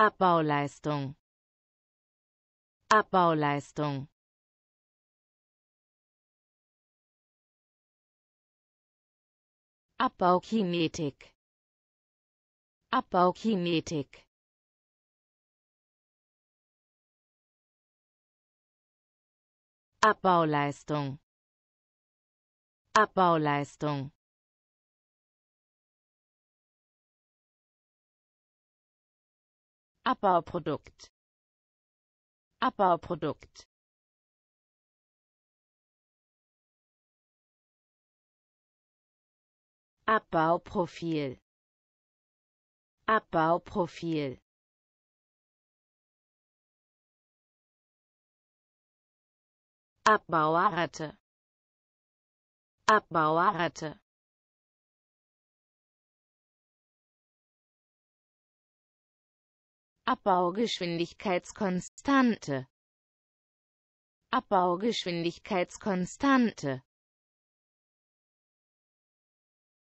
Abbauleistung Abbauleistung Abbaukinetik Abbaukinetik Abbauleistung Abbauleistung Abbauprodukt Abbauprodukt Abbauprofil Abbauprofil Abbauerrate Abbauerrate Abbaugeschwindigkeitskonstante Abbaugeschwindigkeitskonstante